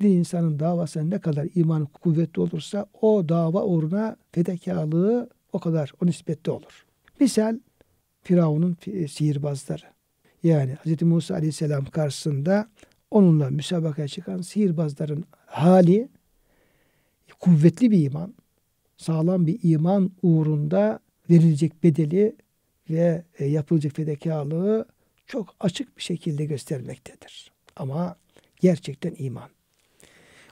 bir insanın davasına ne kadar iman kuvvetli olursa o dava uğruna fedakarlığı o kadar o nispette olur. Misal Firavun'un e, sihirbazları. Yani Hz. Musa aleyhisselam karşısında onunla müsabakaya çıkan sihirbazların hali kuvvetli bir iman, sağlam bir iman uğrunda verilecek bedeli ve e, yapılacak fedakarlığı çok açık bir şekilde göstermektedir. Ama gerçekten iman.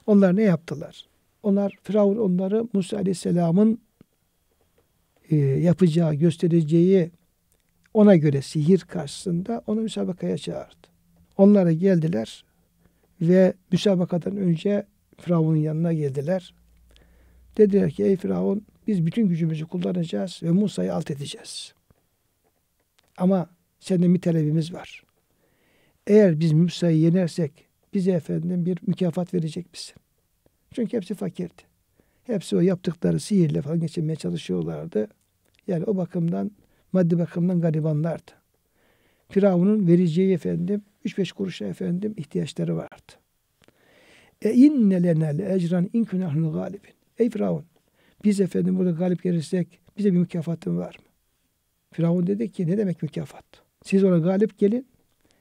Onlar ne yaptılar? Onlar Firavun onları Musa Aleyhisselam'ın e, yapacağı, göstereceği ona göre sihir karşısında onu müsabakaya çağırdı. Onlara geldiler ve müsabakadan önce Firavun'un yanına geldiler. Dediler ki ey Firavun biz bütün gücümüzü kullanacağız ve Musa'yı alt edeceğiz. Ama senin bir talebimiz var. Eğer biz Musa'yı yenersek bize efendim bir mükafat verecek misin? Çünkü hepsi fakirdi. Hepsi o yaptıkları sihirle falan geçinmeye çalışıyorlardı. Yani o bakımdan maddi bakımdan garibanlardı. Firavun'un vereceği efendim 3-5 kuruşa efendim ihtiyaçları vardı. E inne lenel ecran in kunahnu galibin. Ey Firavun biz efendim burada galip gelirsek bize bir mükafatın var mı? Firavun dedi ki ne demek mükafat? Siz ona galip gelin.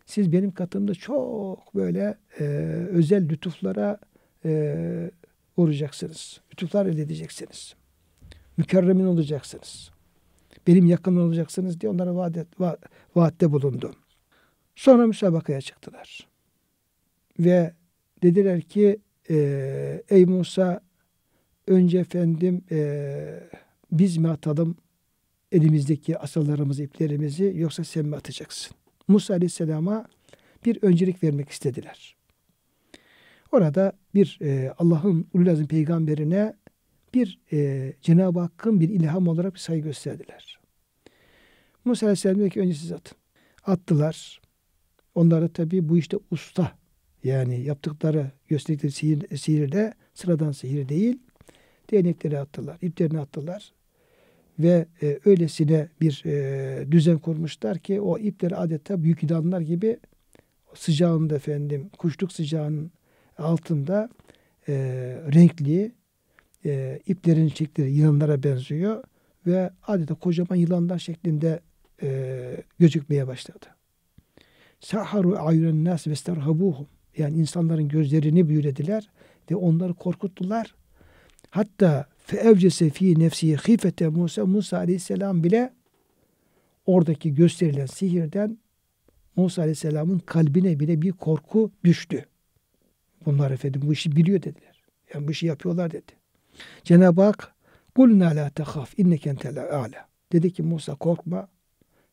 Siz benim katımda çok böyle e, özel lütuflara e, olacaksınız. Lütuflar elde edeceksiniz. Mükerremin olacaksınız. Benim yakın olacaksınız diye onlara vaat, va, vaatte bulundu. Sonra müsabakaya çıktılar. Ve dediler ki e, ey Musa önce efendim e, biz mi atalım elimizdeki asallarımızı, iplerimizi yoksa sen mi atacaksın? Musa Aleyhisselam'a bir öncelik vermek istediler. Orada bir e, Allah'ın ululazim peygamberine bir e, Cenab-ı Hakk'ın bir ilham olarak bir saygı gösterdiler. Musa Aleyhisselam diyor ki önce siz atın. Attılar. Onlara tabi bu işte usta yani yaptıkları gösterdikleri sihir, sihirde sıradan sihir değil. Değnekleri attılar, iplerini attılar ve e, öylesine bir e, düzen kurmuşlar ki o ipler adeta büyük idanlar gibi sıcağında efendim kuşluk sıcağının altında e, renkli e, iplerin şekli yılanlara benziyor ve adeta kocaman yılanlar şeklinde e, gözükmeye başladı. Saharu ayunen nas vesterhabuhum. Yani insanların gözlerini büyülediler ve onları korkuttular. Hatta feevcese fi nefsi hifete Musa Musa aleyhisselam bile oradaki gösterilen sihirden Musa aleyhisselamın kalbine bile bir korku düştü. Bunlar efendim bu işi biliyor dediler. Yani bu işi yapıyorlar dedi. Cenab-ı Hak kulna la tehaf inneke entel ala. Dedi ki Musa korkma.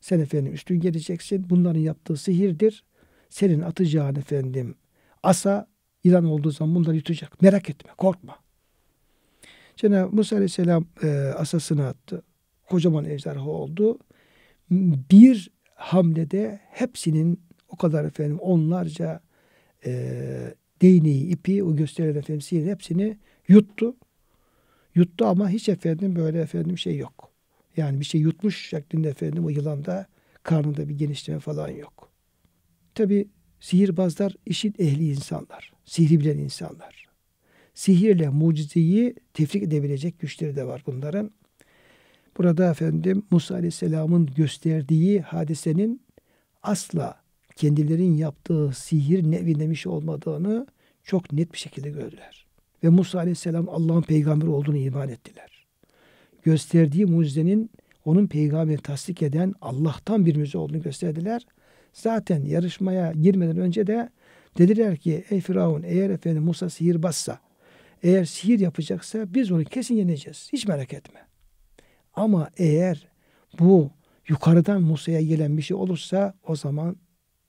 Sen efendim üstün geleceksin. Bunların yaptığı sihirdir. Senin atacağın efendim asa ilan olduğu zaman bunları yutacak. Merak etme korkma. Cenab-ı Musa Aleyhisselam e, asasını attı. Kocaman ejderha oldu. Bir hamlede hepsinin o kadar efendim onlarca e, değneği, ipi, o gösterilen temsil hepsini yuttu. Yuttu ama hiç efendim böyle efendim şey yok. Yani bir şey yutmuş şeklinde efendim o yılanda karnında bir genişleme falan yok. Tabi sihirbazlar işin ehli insanlar. Sihri bilen insanlar. Sihirle mucizeyi tefrik edebilecek güçleri de var bunların. Burada efendim Musa Aleyhisselam'ın gösterdiği hadisenin asla kendilerinin yaptığı sihir nevi demiş şey olmadığını çok net bir şekilde gördüler. Ve Musa Aleyhisselam Allah'ın peygamberi olduğunu iman ettiler. Gösterdiği mucizenin onun peygamberi tasdik eden Allah'tan bir müze olduğunu gösterdiler. Zaten yarışmaya girmeden önce de dediler ki ey Firavun eğer efendim Musa sihir bassa eğer sihir yapacaksa biz onu kesin yeneceğiz. Hiç merak etme. Ama eğer bu yukarıdan Musa'ya gelen bir şey olursa o zaman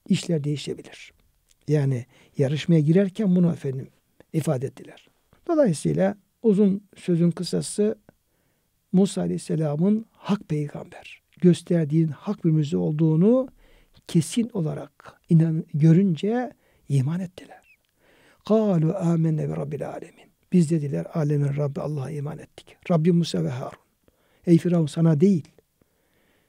işler değişebilir. Yani yarışmaya girerken bunu efendim ifade ettiler. Dolayısıyla uzun sözün kısası Musa Aleyhisselam'ın hak peygamber gösterdiğin hak bir müjde olduğunu kesin olarak inan görünce iman ettiler. Kalu amenne ve rabbil alemin. Biz dediler alemin Rabbi Allah'a iman ettik. Rabbi Musa ve Harun. Ey Firavun sana değil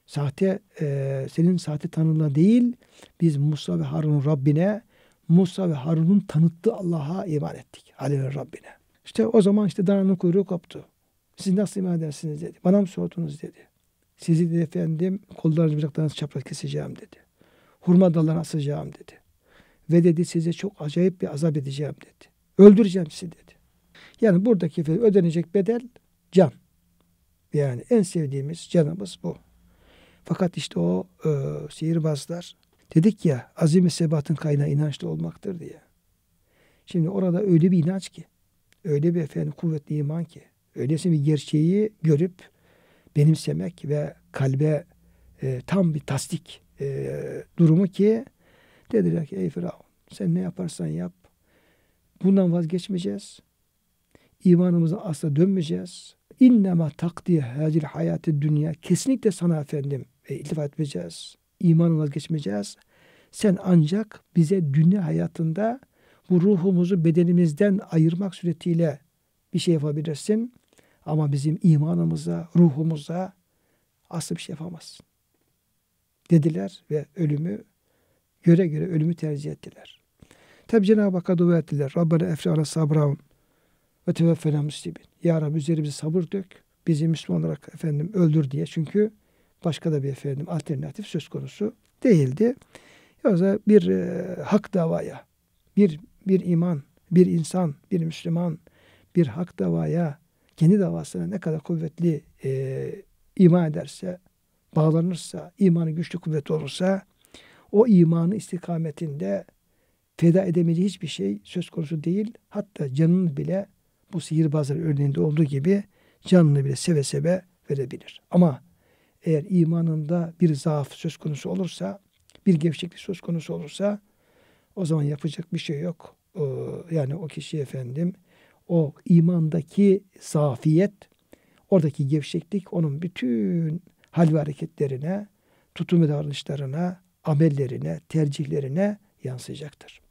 Sahte e, senin sahte tanrına değil biz Musa ve Harun'un Rabbine Musa ve Harun'un tanıttığı Allah'a iman ettik. Halil Rabbine. İşte o zaman işte dananın kuyruğu koptu. Siz nasıl iman edersiniz dedi. Bana mı sordunuz dedi. Sizi de efendim kollarınızı bıçaklarınızı çapraz keseceğim dedi. Hurma dallarına asacağım dedi. Ve dedi size çok acayip bir azap edeceğim dedi. Öldüreceğim sizi dedi. Yani buradaki ödenecek bedel can. Yani en sevdiğimiz canımız bu. Fakat işte o e, sihirbazlar dedik ya azim-i sebatın kaynağı inançlı olmaktır diye. Şimdi orada öyle bir inanç ki, öyle bir efendim kuvvetli iman ki, öylesi bir gerçeği görüp benimsemek ve kalbe e, tam bir tasdik e, durumu ki dediler ki ey Firavun sen ne yaparsan yap bundan vazgeçmeyeceğiz. İmanımıza asla dönmeyeceğiz. İnnema takdi hacil hayatı dünya kesinlikle sana efendim ve iltifat etmeyeceğiz. İmanla vazgeçmeyeceğiz. Sen ancak bize dünya hayatında bu ruhumuzu bedenimizden ayırmak suretiyle bir şey yapabilirsin. Ama bizim imanımıza, ruhumuza asıl bir şey yapamazsın. Dediler ve ölümü göre göre ölümü tercih ettiler. Tabi Cenab-ı Hakk'a dua ettiler. Rabbena efri ala sabraun ve teveffena muslimin. Ya Rabbi üzerimize sabır dök. Bizi Müslüman olarak efendim öldür diye. Çünkü başka da bir efendim alternatif söz konusu değildi. Yoksa bir e, hak davaya, bir bir iman, bir insan, bir Müslüman, bir hak davaya, kendi davasına ne kadar kuvvetli e, iman ederse, bağlanırsa, imanı güçlü kuvvet olursa, o imanı istikametinde feda edemediği hiçbir şey söz konusu değil. Hatta canını bile bu sihirbazlar örneğinde olduğu gibi canını bile seve seve verebilir. Ama eğer imanında bir zaaf söz konusu olursa, bir gevşeklik söz konusu olursa o zaman yapacak bir şey yok. Ee, yani o kişi efendim o imandaki zafiyet, oradaki gevşeklik onun bütün hal ve hareketlerine, tutum ve davranışlarına, amellerine, tercihlerine yansıyacaktır.